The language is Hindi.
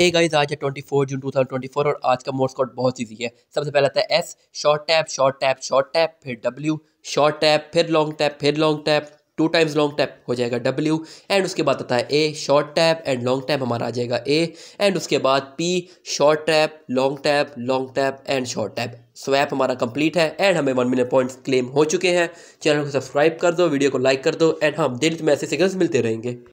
एक गाइस आज है 24 जून 2024 और आज का मोड स्कॉट बहुत ईजी है सबसे पहले आता है S short tap short tap short tap फिर डब्ल्यू शॉर्ट टैप फिर लॉन्ग टैप फिर long tap two times long tap हो जाएगा डब्ल्यू एंड उसके बाद आता है A short tap and long tap हमारा आ जाएगा ए एंड उसके बाद P short tap long tap long tap and short tap swap हमारा कंप्लीट है एंड हमें वन मिलियन पॉइंट्स क्लेम हो चुके हैं चैनल को सब्सक्राइब कर दो वीडियो को लाइक कर दो एंड हम दिन में ऐसे सिग्नल्स मिलते रहेंगे